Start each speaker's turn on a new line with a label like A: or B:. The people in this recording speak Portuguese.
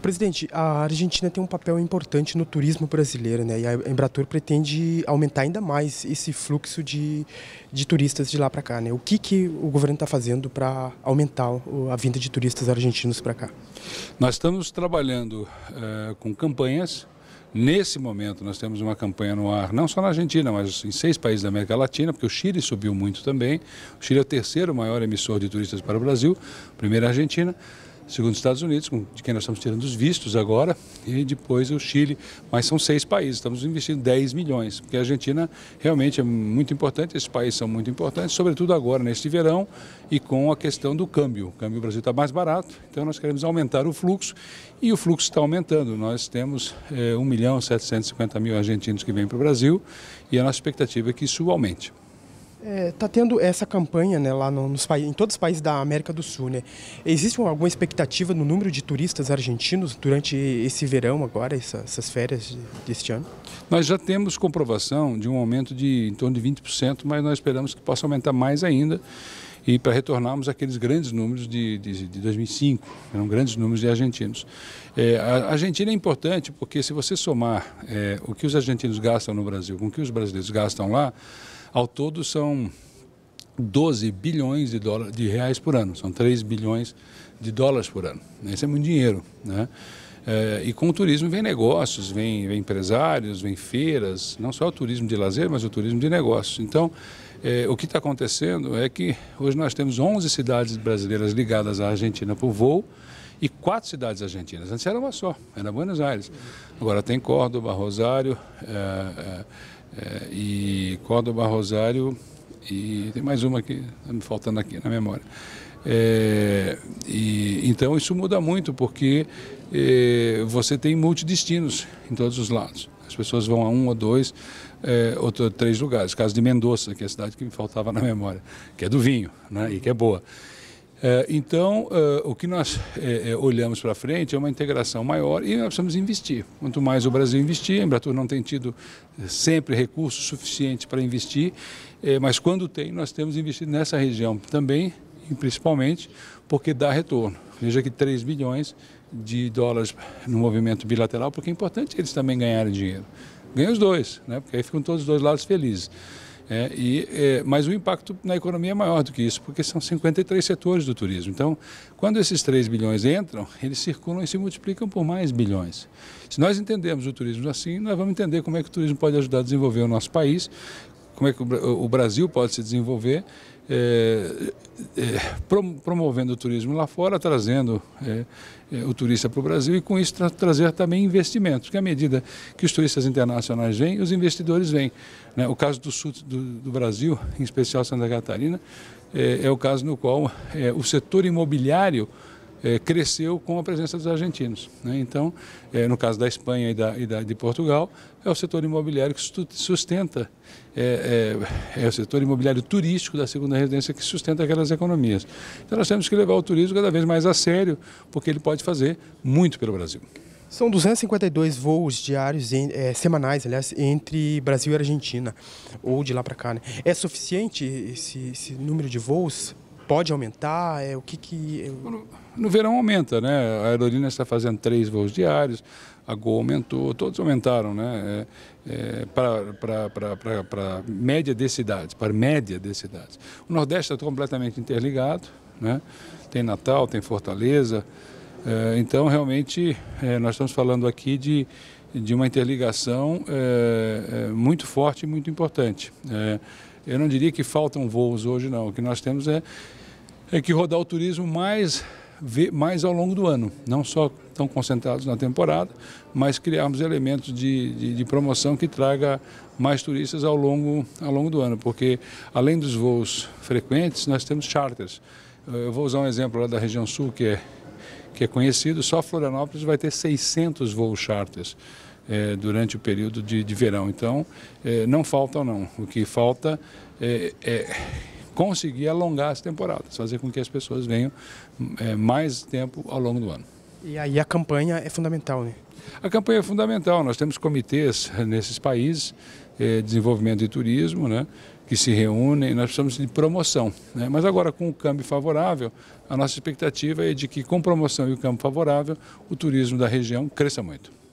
A: Presidente, a Argentina tem um papel importante no turismo brasileiro, né? E a Embratur pretende aumentar ainda mais esse fluxo de, de turistas de lá para cá, né? O que, que o governo está fazendo para aumentar a vinda de turistas argentinos para cá?
B: Nós estamos trabalhando eh, com campanhas. Nesse momento, nós temos uma campanha no ar, não só na Argentina, mas em seis países da América Latina, porque o Chile subiu muito também. O Chile é o terceiro maior emissor de turistas para o Brasil, primeiro a Argentina segundo os Estados Unidos, de quem nós estamos tirando os vistos agora, e depois o Chile. Mas são seis países, estamos investindo 10 milhões, porque a Argentina realmente é muito importante, esses países são muito importantes, sobretudo agora, neste verão, e com a questão do câmbio. O câmbio Brasil está mais barato, então nós queremos aumentar o fluxo, e o fluxo está aumentando. Nós temos é, eh, 1 milhão 750 mil argentinos que vêm para o Brasil, e a nossa expectativa é que isso aumente.
A: Está é, tá tendo essa campanha né, lá no, nos, em todos os países da América do Sul. Né? Existe alguma expectativa no número de turistas
B: argentinos durante esse verão agora, essa, essas férias deste ano? Nós já temos comprovação de um aumento de em torno de 20%, mas nós esperamos que possa aumentar mais ainda e para retornarmos aqueles grandes números de, de, de 2005, eram grandes números de argentinos. É, a Argentina é importante porque se você somar é, o que os argentinos gastam no Brasil com o que os brasileiros gastam lá, ao todo são 12 bilhões de, dólares, de reais por ano, são 3 bilhões de dólares por ano. Isso é muito dinheiro, né? É, e com o turismo vem negócios, vem, vem, empresários, vem feiras, não só o turismo de lazer, mas o turismo de negócios. Então, é, o que está acontecendo é que hoje nós temos 11 cidades brasileiras ligadas à Argentina por voo e quatro cidades argentinas. Antes era uma só, era Buenos Aires. Agora tem Córdoba, Rosário é, é, é e Córdoba, Rosário e tem mais uma que está me faltando aqui na memória. É, e, então isso muda muito porque é, você tem multidestinos em todos os lados. As pessoas vão a um ou dois, é, outro, três lugares. O caso de Mendoza, que é a cidade que me faltava na memória, que é do vinho né, e que é boa. É, então, é, o que nós é, é, olhamos para frente é uma integração maior e nós precisamos investir. Quanto mais o Brasil investir, a Embratur não tem tido é, sempre recursos suficientes para investir, mas quando tem, nós temos investido nessa região também, e principalmente porque dá retorno. Veja que 3 bilhões de dólares no movimento bilateral, porque é importante eles também ganharem dinheiro ganha os dois, né? porque aí ficam todos os dois lados felizes. É, e, é, mas o impacto na economia é maior do que isso, porque são 53 setores do turismo. Então, quando esses 3 bilhões entram, eles circulam e se multiplicam por mais bilhões. Se nós entendermos o turismo assim, nós vamos entender como é que o turismo pode ajudar a desenvolver o nosso país, como é que o Brasil pode se desenvolver é, é, promovendo o turismo lá fora, trazendo é, o turista para o Brasil e com isso tra trazer também investimentos, que à medida que os turistas internacionais vêm, os investidores vêm. Né? O caso do sul do, do, Brasil, em especial Santa Catarina, é, o caso no qual o setor imobiliário é, cresceu com a presença dos argentinos. Né? Então, é, no caso da Espanha e, da, e da, de Portugal, é o setor imobiliário que sustenta, é, é, o setor imobiliário turístico da segunda residência que sustenta aquelas economias. Então, nós temos que levar o turismo cada vez mais a sério, porque ele pode fazer muito pelo Brasil.
A: São 252 voos diários, é, semanais, aliás, entre Brasil e Argentina, ou de lá para cá. Né? É suficiente esse, esse, número de voos? Pode aumentar? É, o que, que... É
B: no verão aumenta, né? A aerolínea está fazendo três voos diários, a Gol aumentou, todos aumentaram, né? É, é, para média de cidades, para média de cidades. O Nordeste está completamente interligado, né? Tem Natal, tem Fortaleza, é, então realmente é, nós estamos falando aqui de de uma interligação é, é, muito forte e muito importante. eu não diria que faltam voos hoje, não. O que nós temos é, é que rodar o turismo mais ver mais ao longo do ano, não só tão concentrados na temporada, mas criarmos elementos de, de, de, promoção que traga mais turistas ao longo, ao longo do ano, porque além dos voos frequentes, nós temos charters. Eh, eu vou usar um exemplo lá da região sul, que é, que é conhecido, só Florianópolis vai ter 600 voos charters. É, durante o período de, de verão. Então, é, não faltam não. O que falta é, é conseguir alongar as temporadas, fazer com que as pessoas venham é, mais tempo ao longo do ano. E
A: aí a campanha é fundamental, né?
B: A campanha é fundamental. Nós temos comitês eh, nesses países, é, desenvolvimento de turismo, né? que se reúnem, nós precisamos de promoção. Né? Mas agora, com o câmbio favorável, a nossa expectativa é de que, com promoção e o câmbio favorável, o turismo da região cresça muito.